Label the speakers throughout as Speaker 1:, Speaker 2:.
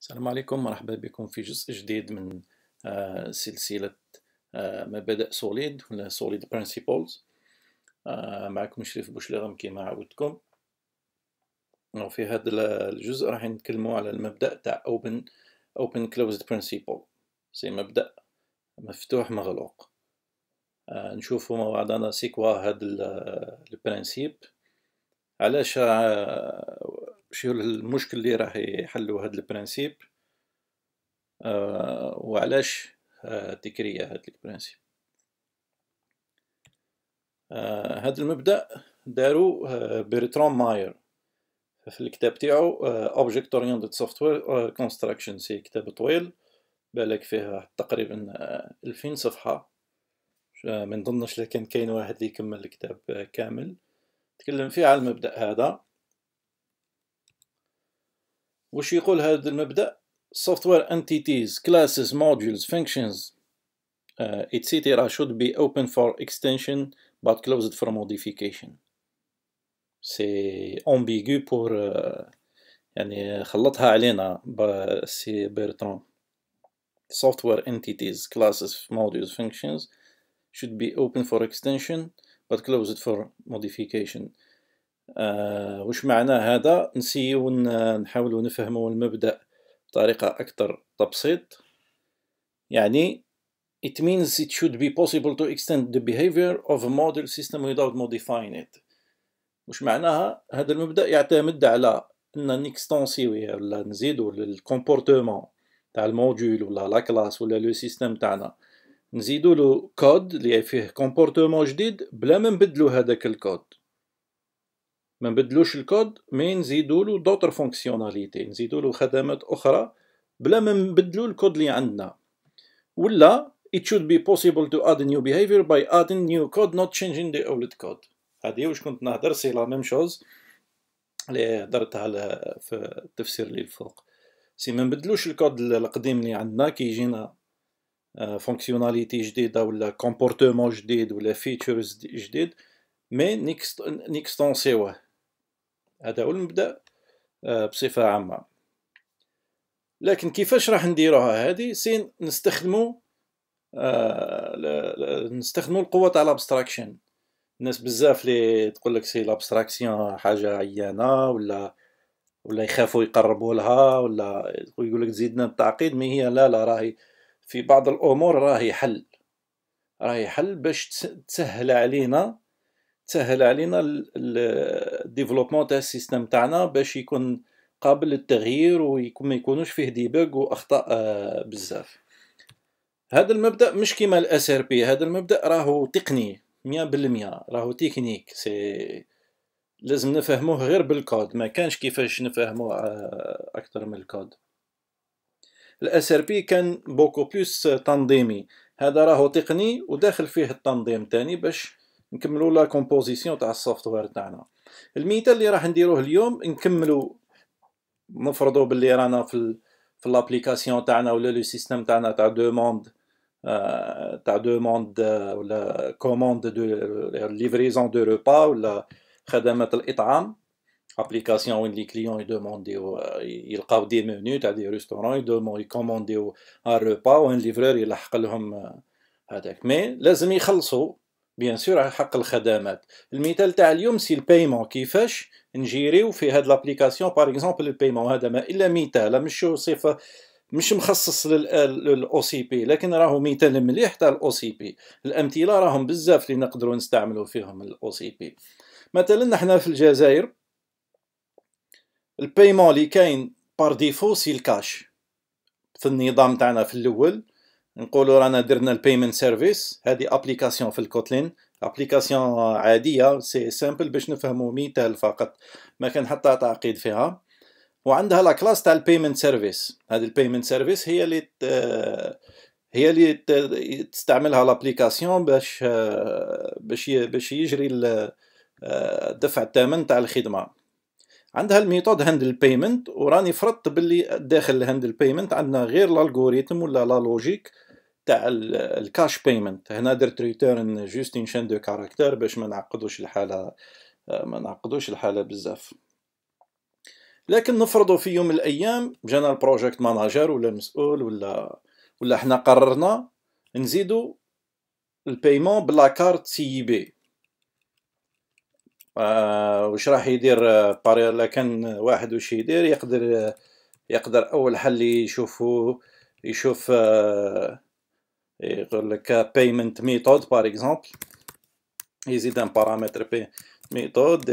Speaker 1: السلام عليكم مرحبا بكم في جزء جديد من آه، سلسلة آه، مبادئ سوليد ولا سوليد برينسيبلز آه، معكم شريف بوشلغم كما عودتكم وفي هذا الجزء راح نتكلموا على المبدأ تاع اوبن اوبن كلوزد برينسيبل سي مبدأ مفتوح مغلوق نشوفوا مع بعضنا سي كوا هذا البرينسيب علاش آه، شو المشكل اللي راح يحلو هاد البرانسيب آه، وعلاش تكرية هاد البرانسيب آه هاد المبدأ دارو آه ماير في الكتاب تاعو اوبجكت اورينتد سوفتوير كونستراكشن سي كتاب طويل بالك فيه تقريبا 2000 آه، صفحه ما نظنش لكان كاين واحد اللي يكمل الكتاب كامل تكلم فيه على المبدأ هذا وش يقول هذا المبدأ software entities, classes, modules, functions, uh, etc. should be open for extension but closed for modification. سي امبيغو بور يعني خلطها علينا سي بيرترون software entities, classes, modules, functions should be open for extension but close it for modification آه وش معنى هذا نسيو نحاولوا نفهموا المبدا بطريقه اكثر تبسيط يعني it means it should be possible to extend the behavior of a model system without modifying it وش معناها هذا المبدا يعتمد على ان نكستونسيوي ولا نزيدو للكومبورتمون تاع الموديول ولا لا كلاس ولا لو سيستم تاعنا نزيدو له كود اللي فيه كومبورتمون جديد بلا ما نبدلو هذاك الكود ما نبدلوش الكود مي نزيدو له دوتر فونكسيوناليتي نزيدو له خدمات اخرى بلا ما نبدلو الكود اللي عندنا ولا it should be possible to add a new behavior by adding new code not changing the old code هذه واش كنت نهضر سي لا ميم شوز اللي هضرتها في التفسير اللي الفوق سي ما نبدلوش الكود القديم اللي عندنا كي فونكسيوناليتي جديده ولا كومبورتمون جديد ولا فيتشرز جديد مي نيكستونسيوه هذا هو المبدا بصفه عامه لكن كيفاش راح نديروها هذه سين نستخدمو آه نستخدمو القوه تاع الابستراكشن الناس بزاف لي تقول لك سي لابستراكسيون حاجه عيانه ولا ولا يخافوا يقربوا لها ولا يقول لك زيدنا التعقيد مي هي لا لا راهي في بعض الامور راهي حل راهي حل باش تسهل علينا تسهل علينا الديفلوبمون تاع السيستم تاعنا باش يكون قابل للتغيير ويكون ما يكونوش فيه ديباغ واخطاء آه، بزاف هذا المبدا مش كيما الاس ار بي هذا المبدا راهو تقني 100% راهو تكنيك سي لازم نفهموه غير بالكود ما كانش كيفاش نفهموه آه، اكثر من الكود الاس ار بي كان بوكو بلوس تنظيمي هذا راهو تقني وداخل فيه التنظيم تاني باش نكملوا لا كومبوزيسيون تاع السوفتوير تاعنا الميتال اللي راح نديروه اليوم نكملوا نفرضوا باللي رانا في في لابليكاسيون تاعنا ولا لو سيستم تاعنا تاع دوموند آه، تاع دوموند آه، ولا كوموند دو ليفريزون دو روبا ولا خدمات الاطعام ابليكاسيون وين لي كليون يدومونديو يلقاو دي منيو تاع دي ريستورون يدومون يكومونديو ان روبا وان ليفرور يلحق لهم هذاك مي لازم يخلصوا بيان سور على حق الخدمات المثال تاع اليوم سي البيمون كيفاش نجيريو في هاد لابليكاسيون باغ اكزومبل البيمون هذا ما الا مثال مش صفه مش مخصص للاو سي بي لكن راهو مثال مليح تاع الاو سي بي الامثله راهم بزاف اللي نقدروا نستعملوا فيهم الاو سي بي مثلا احنا في الجزائر البايمون اللي كاين بار ديفو سي الكاش في النظام تاعنا في الاول نقولوا رانا درنا البيمنت سيرفيس هذه ابليكاسيون في الكوتلين ابليكاسيون عاديه سي سامبل باش نفهموا مثال فقط ما كان حتى تعقيد فيها وعندها لا كلاس تاع البيمنت سيرفيس هذه البيمنت سيرفيس هي اللي هي اللي تستعملها لابليكاسيون باش باش باش يجري دفع الثمن تاع الخدمه عندها الميثود هاندل بايمنت وراني فرضت باللي داخل الهاندل بايمنت عندنا غير الالغوريثم ولا لا لوجيك تاع الكاش بايمنت هنا درت ريتيرن جوست ان شين دو كاركتر باش ما نعقدوش الحاله ما نعقدوش الحاله بزاف لكن نفرضوا في يوم من الايام جانا البروجيكت ماناجر ولا المسؤول ولا ولا حنا قررنا نزيدوا البايمون بلا كارت سي بي آه، واش وش راح يدير آه، لا كان واحد وش يدير يقدر آه، يقدر اول حل يشوفو يشوف يقول لك payment method بار اكزومبل يزيد ان بارامتر بي ميثود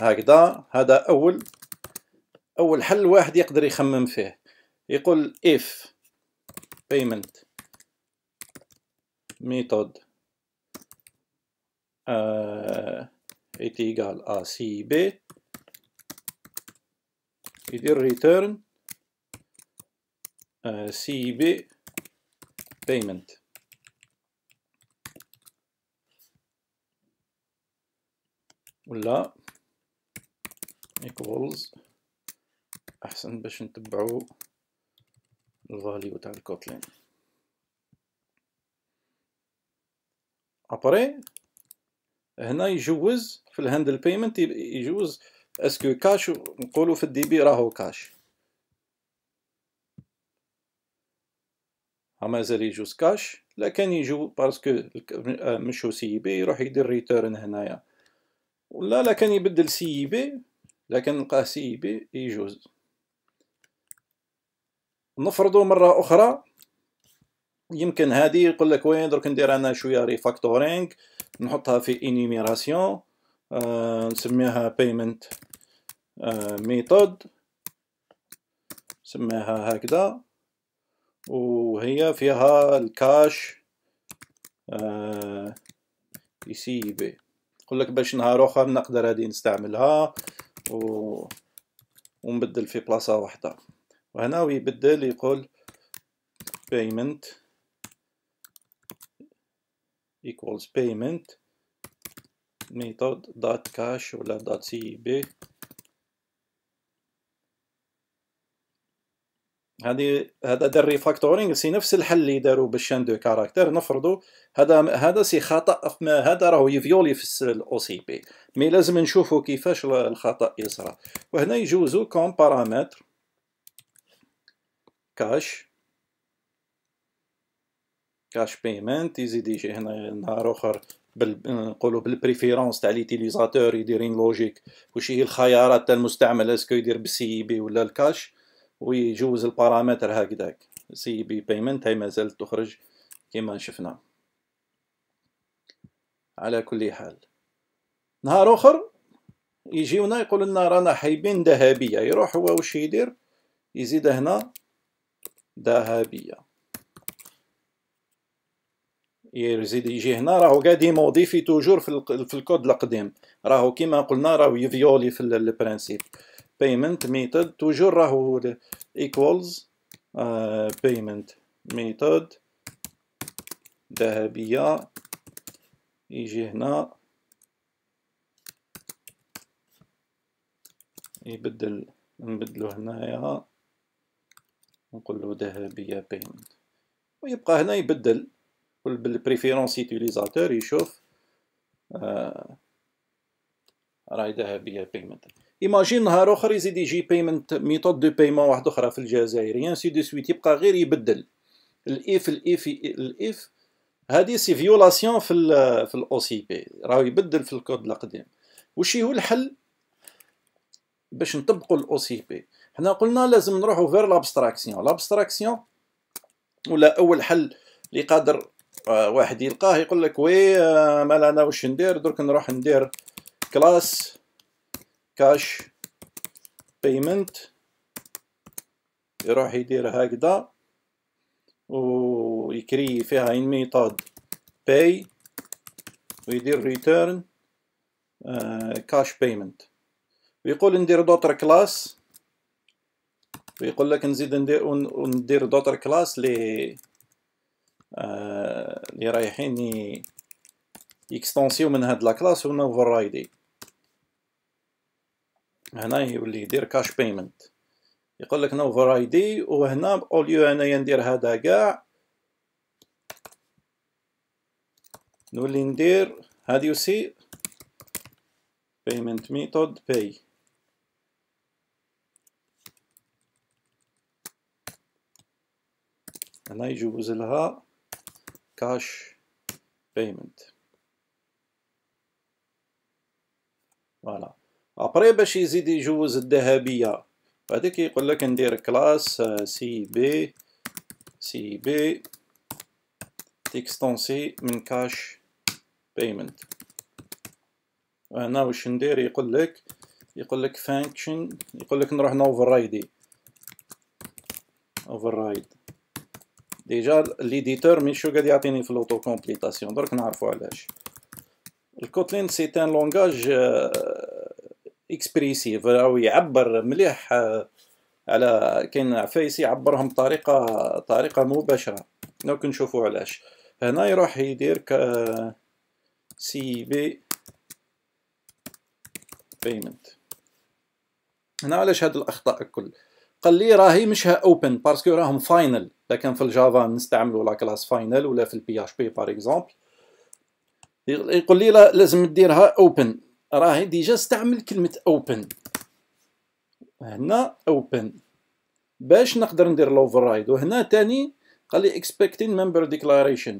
Speaker 1: هكذا هذا اول اول حل واحد يقدر يخمم فيه يقول اف payment method ايت ايكال ا سي بي يدير ريتيرن سي بي بيمنت ولا ايكوالز احسن باش نتبعو الفاليو تاع الكوتلين ابري هنا يجوز في الهاندل بيمنت يجوز اسكو كاش نقولوا في الدي بي راهو كاش مازال يجوز كاش لكن يجو باسكو مشو سي بي e يروح يدير ريتيرن هنايا ولا لكن يبدل سي بي e لكن نلقاه سي بي e يجوز نفرضوا مره اخرى يمكن هذه يقول لك وين درك ندير انا شويه ريفاكتورينغ نحطها في انيميراسيون آه نسميها payment آه ميثود نسميها هكذا وهي فيها الكاش آه سي بي نقول لك باش نهار اخر نقدر هذه نستعملها و... ونبدل في بلاصه واحده وهنا ويبدل يقول payment equals payment method dot cash ولا dot ceb هذه هذا دار ريفاكتورينغ سي نفس الحل اللي داروا بالشان دو كاركتر نفرضوا هذا هذا سي خطا هذا راهو يفيولي في الاو سي بي مي لازم نشوفوا كيفاش الخطا يصرى وهنا يجوزوا كوم بارامتر كاش كاش بيمنت يزيد يجي هنا نهار اخر بال... نقولوا بالبريفيرونس تاع ليتيليزاتور يديرين لوجيك واش هي الخيارات تاع المستعمل اسكو يدير بالسي بي e ولا الكاش ويجوز البارامتر هكذاك سي بي بيمنت هاي مازالت تخرج كيما شفنا على كل حال نهار اخر يجيونا يقول لنا رانا حايبين ذهبيه يروح هو واش يدير يزيد هنا ذهبيه يزيد يجي هنا راهو قاعد يموضي توجور في, في الكود القديم راهو كيما قلنا راهو يفيولي في البرانسيب بايمنت ميثود توجور راهو ايكولز بايمنت ميثود ذهبية يجي هنا يبدل نبدلو هنايا نقول له ذهبية بايمنت ويبقى هنا يبدل بالبريفيرونس يوتيليزاتور يشوف راهي ذهبيه بيمنت ايماجين نهار اخر يزيد يجي بيمنت ميثود دو بيمون واحده اخرى في الجزائر انسي دو سويت يبقى غير يبدل الاف الاف الاف هذه سي فيولاسيون في الـ في الاو سي بي راهو يبدل في الكود القديم وش هو الحل باش نطبقوا الاو سي بي حنا قلنا لازم نروحوا فير لابستراكسيون لابستراكسيون ولا اول حل اللي قادر آه، واحد يلقاه يقول لك وي آه، مال انا واش ندير درك نروح ندير كلاس كاش بيمنت يروح يدير هكذا ويكري فيها ان ميثود باي ويدير ريتيرن كاش بيمنت ويقول ندير دوتر كلاس ويقول لك نزيد ندير ندير دوتر كلاس لي اللي آه، رايحين يكستونسيو من هاد لاكلاس هنا اوفر رايدي هنا يولي يدير كاش بيمنت يقول لك نوفر و هنا وهنا اوليو انايا ندير هذا كاع نولي ندير هاد يو سي بيمنت ميثود باي هنا يجوز لها كاش بيمنت فوالا ابري باش يزيد يجوز الذهبيه هذا كيقول لك ندير كلاس سي بي سي بي تيكستونسي من كاش بيمنت وهنا واش ندير يقول لك يقول لك فانكشن يقول لك نروح نوفر رايدي اوفر رايد ديجا ليديتور ماشي قاعد يعطيني في لوتو كومبليتاسيون درك نعرفو علاش الكوتلين سي ان لونغاج اكسبريسيف راهو يعبر مليح على كاين عفايس يعبرهم بطريقه طريقه مباشره دونك نشوفو علاش هنا يروح يدير ك سي بي بيمنت هنا علاش هاد الاخطاء الكل قال لي راهي مشها اوبن باسكو راهم فاينل اذا كان في الجافا نستعملوا لا كلاس فاينل ولا في البي اش بي بار اكزومبل يقول لي لازم ديرها اوبن راهي ديجا استعمل كلمه اوبن هنا اوبن باش نقدر ندير الاوفررايد وهنا تاني قال لي expecting member declaration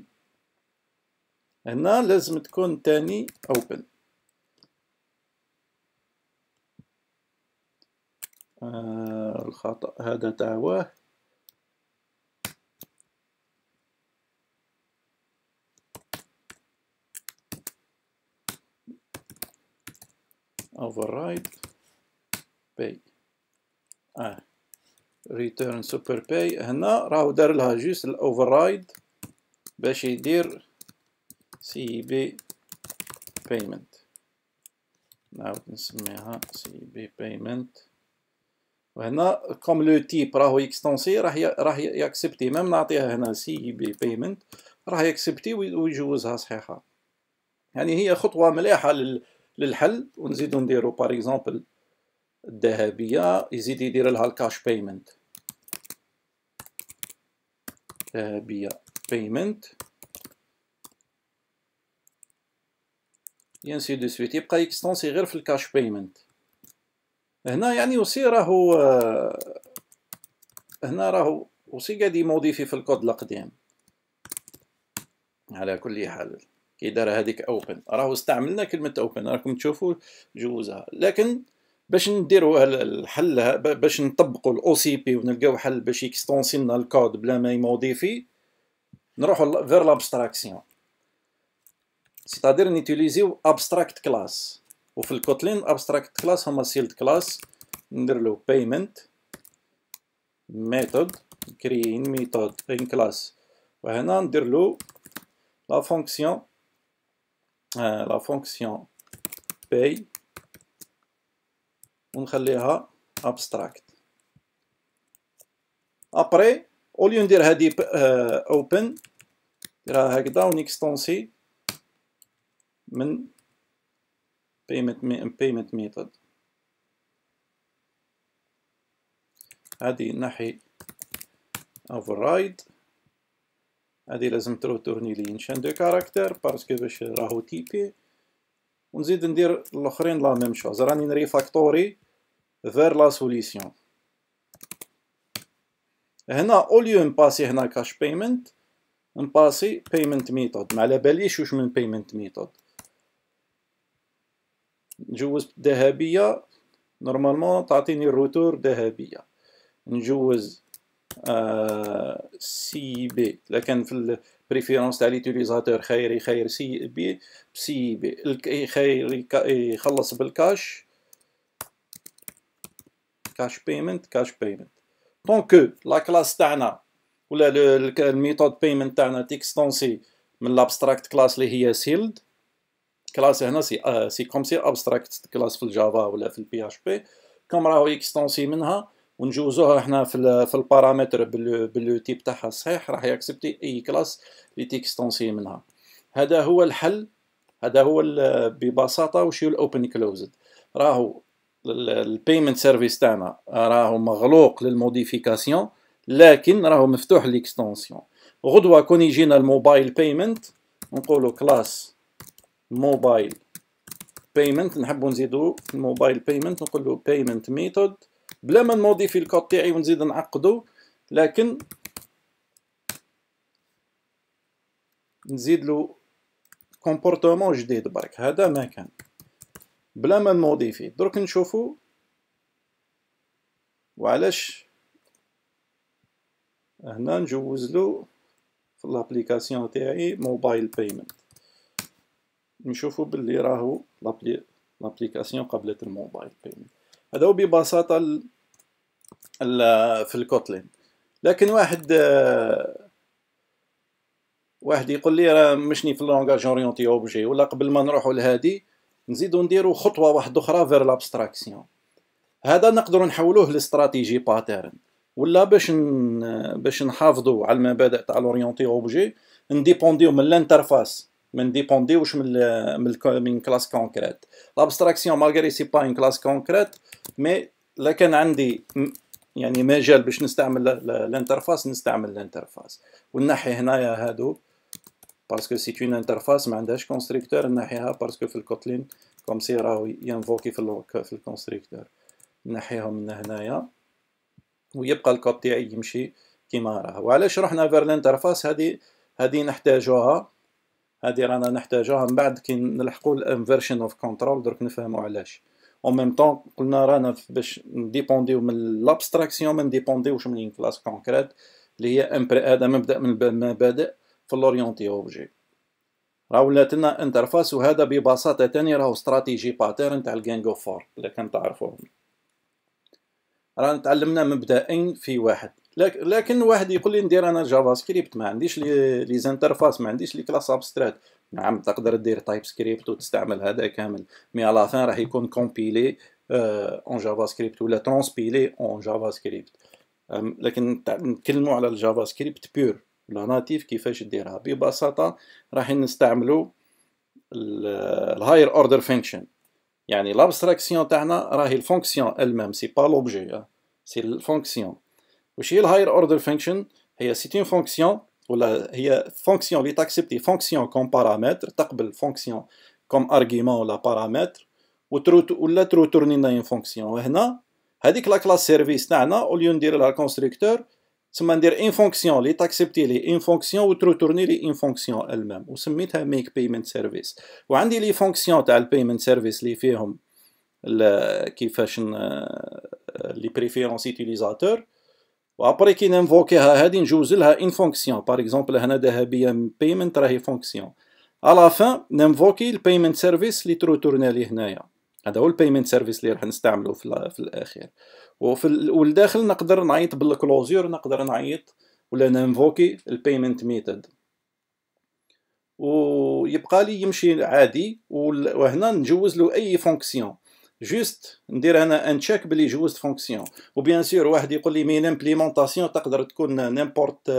Speaker 1: هنا لازم تكون تاني open آه، الخطأ هذا تعواه override pay اه return super pay هنا راهو دار لها جوست الاوفررايد باش يدير سي بي بايمنت نعاود نسميها سي بي بايمنت وهنا كوم لو تيب راهو اكستونسي راه راه ياكسبتي ميم نعطيها هنا سي بي بيمنت راه ياكسبتي ويجوزها صحيحه يعني هي خطوه مليحه للحل ونزيدو نديرو بار اكزومبل الذهبيه يزيد يدير لها الكاش بيمنت ذهبيه بيمنت ينسي دو سويت يبقى اكستونسي غير في الكاش بيمنت هنا يعني وسي راهو هنا راهو وسي قاعد يموديفي في الكود القديم على كل حال كي دار هذيك اوبن راهو استعملنا كلمه اوبن راكم تشوفوا جوزها لكن باش نديروا الحل باش نطبقوا الاو سي بي ونلقاو حل باش يكستونسي لنا الكود بلا ما يموديفي نروحوا فير لابستراكسيون سيتادير نيتيليزيو ابستراكت كلاس وفي الكوتلين ابستراكت كلاس هما سيلد كلاس ندير له payment ميثود كريين ميثود ان كلاس وهنا ندير له لا فونكسيون لا فونكسيون باي ونخليها ابستراكت ابري اوليو ندير هادي اوبن نديرها هكذا ونيكستونسي من payment, payment method هذه نحي override هذه لازم ترو تهني لي نشان دو كاركتر باسكو باش راهو تيبي ونزيد ندير الاخرين لا ميم شوز راني نريفاكتوري فير لا سوليسيون هنا اوليو نباسي هنا كاش بايمنت نباسي بايمنت ميثود ما على باليش واش من بايمنت ميثود نجوز ذهبيه نورمالمون تعطيني الروتور ذهبيه نجوز سي آه، بي لكن في البريفيرونس تاع ليتيليزاتور خير يخير سي بي بسي بي خير يخلص بالكاش كاش بيمنت كاش بيمنت دونك لا كلاس تاعنا ولا الميثود بيمنت تاعنا تيكستونسي من لابستراكت كلاس اللي هي سيلد كلاس هنا سي آه سي كوم سي ابستراكت كلاس في الجافا ولا في البي اتش بي كوم راهو اكستونسي منها ونجوزوها احنا في الـ في البارامتر باللو تيب تاعها صحيح راح يكسبتي اي كلاس اللي تيكستونسي منها هذا هو الحل هذا هو ببساطه هو الاوبن كلوزد راهو البيمنت سيرفيس تاعنا راهو مغلوق للموديفيكاسيون لكن راهو مفتوح ليكستونسيون غدوه كون يجينا الموبايل بيمنت نقولوا كلاس موبايل بايمنت نحبو نزيدو موبايل الموبايل بايمنت نقولو بايمنت ميثود بلا ما نموديفي الكود تاعي ونزيد نعقدو لكن نزيدلو كومبورتمون جديد برك هذا ما كان بلا ما نموديفي درك نشوفو وعلاش هنا نجوزلو في الابليكاسيون تاعي موبايل بايمنت نشوفوا باللي راهو لابليكاسيون قبلت الموبايل بيمنت هذا هو ببساطة ال في الكوتلين لكن واحد واحد يقول لي راه مشني في لونغاج اورينتي اوبجي ولا قبل ما نروحوا لهادي نزيدو نديرو خطوه واحده اخرى فير لابستراكسيون هذا نقدرو نحولوه لاستراتيجي باترن ولا باش ن... باش نحافظوا على المبادئ تاع لورينتي اوبجي نديبونديو من الانترفاس ديبوندي واش من من من كلاس كونكريت لابستراكسيون طيب، مالغري سي با اون كلاس كونكريت مي لا كان عندي يعني مجال باش نستعمل الانترفاس نستعمل الانترفاس ونحي هنايا هادو باسكو سي اون انترفاس ما عندهاش كونستريكتور نحيها باسكو في الكوتلين كوم سي راهو ينفوكي في في الكونستريكتور نحيهم من هنايا ويبقى الكود تاعي يمشي كيما راه وعلاش رحنا فير الانترفاس هذه هذه نحتاجوها هذه رانا نحتاجوها من بعد كي نلحقوا الانفيرشن اوف كنترول درك نفهموا علاش او ميم طون قلنا رانا باش نديبونديو من لابستراكسيون ما نديبونديوش من كلاس كونكريت اللي هي امبري هذا مبدا من المبادئ في لورينتي اوبجي راه ولات لنا انترفاس وهذا ببساطه تاني راهو استراتيجي باترن تاع الجانج اوف فور اللي كان تعرفوه رانا تعلمنا مبدئين في واحد لكن واحد يقول لي ندير انا جافا سكريبت ما عنديش لي, زانترفاس ما عنديش لي كلاس ابستراكت نعم تقدر دير تايب سكريبت وتستعمل هذا كامل مي على فان راح يكون كومبيلي اون جافا سكريبت ولا ترونسبيلي اون جافا سكريبت لكن نتكلموا على الجافا سكريبت بيور ولا ناتيف كيفاش ديرها ببساطه راح نستعملوا الهاير اوردر فانكشن يعني لابستراكسيون تاعنا راهي الفونكسيون المام سي با لوبجي سي الفونكسيون Et chez le higher order function, c'est une fonction, ou la fonction est acceptée comme paramètre, comme argument ou paramètre, ou la retourne dans une fonction. C'est que la classe service, au lieu de dire le constructeur, c'est une fonction qui est acceptée les une fonction, ou retourne dans une fonction elle-même. Ou met à make payment service. Et c'est une fonction qui est qui fait les préférences utilisateurs. وابري كي ننفوكيها هادي نجوز لها ان فونكسيون باغ اكزومبل هنا ذهبيه بيمنت راهي فونكسيون على فان نانفوكي البيمنت سيرفيس اللي تروتورنا ليه هنايا هذا هو البيمنت سيرفيس اللي راح نستعمله في, في الاخير وفي والداخل نقدر نعيط بالكلوزور نقدر نعيط ولا نانفوكي البيمنت ميثود ويبقى لي يمشي عادي وهنا نجوز له اي فونكسيون جوست ندير انا ان تشيك بلي جوست فونكسيون وبيان سور واحد يقول لي مي لامبليمونطاسيون تقدر تكون نيمبورت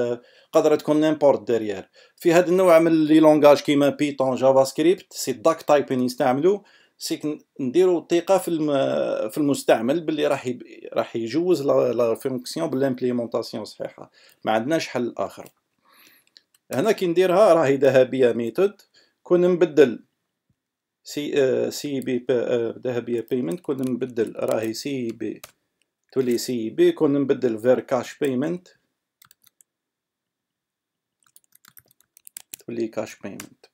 Speaker 1: قدرت تكون نيمبورت ديريير في هذا النوع من لي لونغاج كيما بيتون جافا سكريبت سي داك تايبين نستعملو سي نديرو ثقه في في المستعمل باللي راح راح يجوز لا فونكسيون بالامبليمونطاسيون صحيحه ما عندناش حل اخر هنا كي نديرها راهي ذهبيه ميثود كون نبدل سي آه سي بي آه ذهبيه بيمنت كون نبدل راهي سي بي تولي سي بي كون نبدل فير كاش بيمنت تولي كاش بيمنت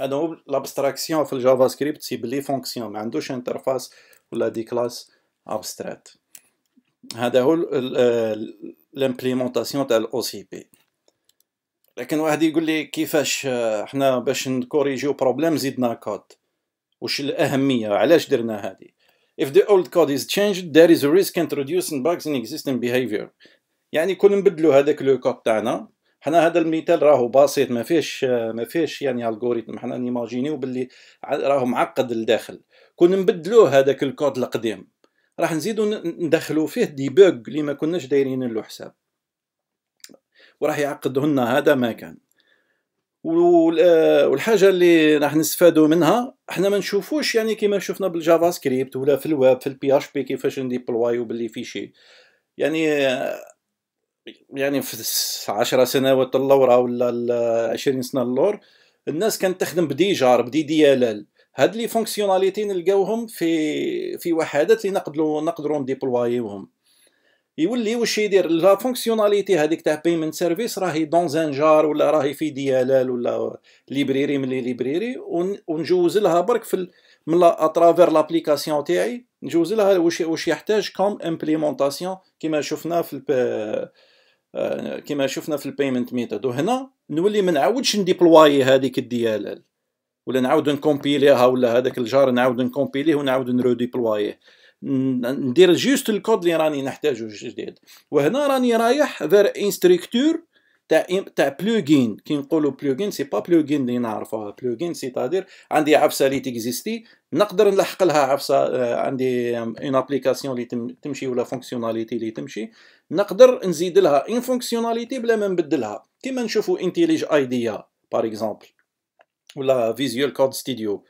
Speaker 1: هذا هو لابستراكسيون في الجافا سكريبت سي بلي فونكسيون ما عندوش انترفاس ولا دي كلاس ابستراكت هذا هو الامبليمونتاسيون تاع الاو سي بي لكن واحد يقول لي كيفاش آه، حنا باش نكوريجيو بروبليم زيدنا كود وش الاهميه علاش درنا هذه if the old code is changed there is a risk introducing bugs in existing behavior يعني كون نبدلو هذاك لو كود تاعنا حنا هذا المثال راهو بسيط ما فيهش آه، ما فيهش يعني الغوريتم حنا نيماجينيو باللي راهو معقد لداخل كون نبدلوه هذاك الكود القديم راح نزيدو ندخلو فيه دي بوغ اللي ما كناش دايرين له حساب وراح يعقدهن هذا ما كان آه، والحاجه اللي راح نستفادوا منها احنا ما نشوفوش يعني كيما شفنا بالجافا سكريبت ولا في الويب في البي اش بي كيفاش نديبلوايو في فيشي يعني آه، يعني في 10 سنوات اللورا ولا 20 سنه اللور الناس كانت تخدم بدي جار بدي ال هاد لي فونكسيوناليتي نلقاوهم في في وحدات اللي نقدروا نقدروا نديبلوايوهم يولي واش يدير لا فونكسيوناليتي هذيك تاع بيمنت سيرفيس راهي دون ان جار ولا راهي في ديالال ولا ليبريري من لي ليبريري ونجوز لها برك في من اترافير لابليكاسيون تاعي نجوز لها واش واش يحتاج كوم امبليمونطاسيون كيما شفنا في الب... آه، كيما شفنا في البيمنت ميثود وهنا نولي ما نعاودش نديبلواي هذيك الديالال ولا نعاود نكومبيليها ولا هذاك الجار نعاود نكومبيليه ونعاود نروديبلوايه ندير جوست الكود اللي راني نحتاجه جديد وهنا راني رايح فير انستركتور تاع تاع بلوجين كي نقولوا بلوجين سي با بلوجين اللي نعرفوها بلوجين سي تادير عندي عفسه اللي تيكزيستي نقدر نلحق لها عفسه آه، عندي اون ابليكاسيون اللي تمشي ولا فونكسيوناليتي اللي تمشي نقدر نزيد لها اون فونكسيوناليتي بلا ما نبدلها كيما نشوفوا انتيليج ايديا باغ اكزومبل ولا فيزيوال كود ستوديو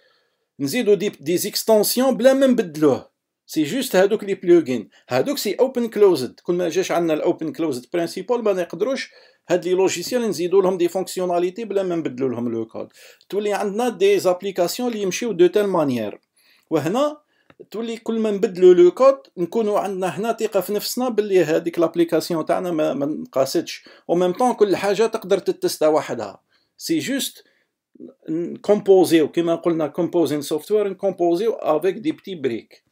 Speaker 1: نزيدو دي زيكستونسيون اكستنسيون بلا ما نبدلوه سي جوست هادوك لي بلوغين هادوك سي اوبن كلوزد كل ما جاش عندنا الاوبن كلوزد برينسيبول ما نقدروش هاد لي لوجيسيال نزيدو لهم دي فونكسيوناليتي بلا ما نبدلو لهم لو كود تولي عندنا دي زابليكاسيون اللي يمشيو دو تيل مانيير وهنا تولي كل ما نبدلو لو كود نكونو عندنا هنا ثقه في نفسنا باللي هذيك لابليكاسيون تاعنا ما, نقاستش و مام طون كل حاجه تقدر تتستا وحدها سي جوست نكومبوزيو كيما قلنا كومبوزين سوفتوير نكومبوزيو افيك دي بتي بريك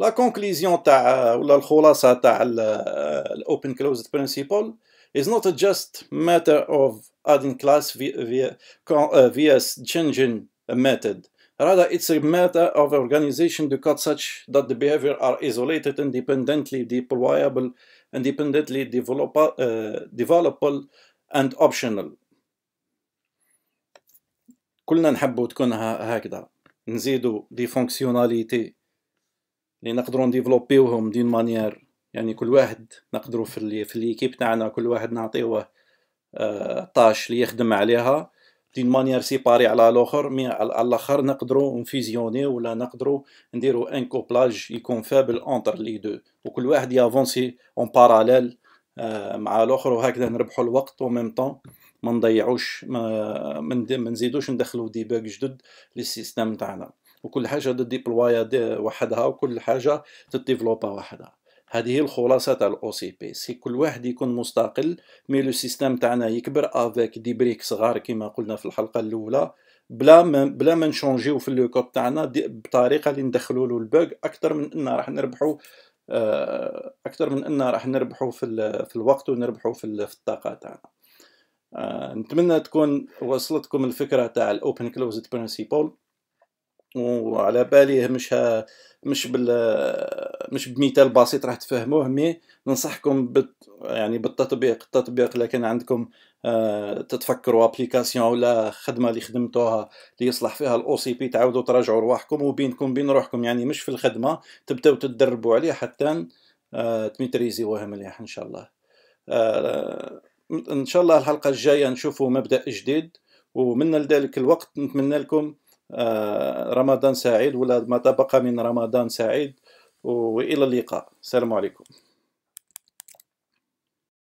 Speaker 1: لا كونكليزيون تاع ولا الخلاصه تاع الاوبن كلوزد برينسيبل is not a just matter of adding class via, via uh, changing a method Rather, it's a matter of organization to cut such that the behavior are isolated, independently deployable, independently develop, uh, developable, and optional. كلنا نحبو تكون هكذا نزيدو دي فونكسيوناليتي اللي نقدروا نديفلوبيوهم دين مانيير يعني كل واحد نقدروا في اللي في ليكيب تاعنا كل واحد نعطيوه آه، طاش اللي يخدم عليها دين مانيير سيباري على الاخر مي على الاخر نقدروا نفيزيوني ولا نقدروا نديروا ان كوبلاج يكون فابل اونتر لي دو وكل واحد يافونسي اون آه، باراليل مع الاخر وهكذا نربحوا الوقت وميم طون ما نضيعوش ما, نزيدوش ندخلوا دي بوك جدد للسيستم تاعنا وكل حاجه تديبلوايا وحدها وكل حاجه تديفلوبا وحدها هذه هي الخلاصه تاع الاو سي بي سي كل واحد يكون مستقل مي لو سيستيم تاعنا يكبر افيك دي بريك صغار كيما قلنا في الحلقه الاولى بلا ما بلا ما نشونجيو في لو كود تاعنا بطريقه اللي ندخلوا له البوغ اكثر من ان راح نربحوا آه، اكثر من ان راح نربحوا في في الوقت ونربحوا في في الطاقه تاعنا آه، نتمنى تكون وصلتكم الفكره تاع الاوبن كلوزد برينسيبول وعلى بالي مش ها مش بال مش بمثال بسيط راح تفهموه مي ننصحكم بت يعني بالتطبيق التطبيق لكن عندكم آه تتفكروا ابليكاسيون ولا خدمه اللي خدمتوها اللي يصلح فيها الاو سي بي تعاودوا تراجعوا رواحكم وبينكم بين روحكم يعني مش في الخدمه تبداو تتدربوا عليه حتى آه تميتريزيوه مليح ان شاء الله آه ان شاء الله الحلقه الجايه نشوفوا مبدا جديد ومن ذلك الوقت نتمنى لكم آه، رمضان سعيد ولا ما تبقى من رمضان سعيد والى اللقاء السلام عليكم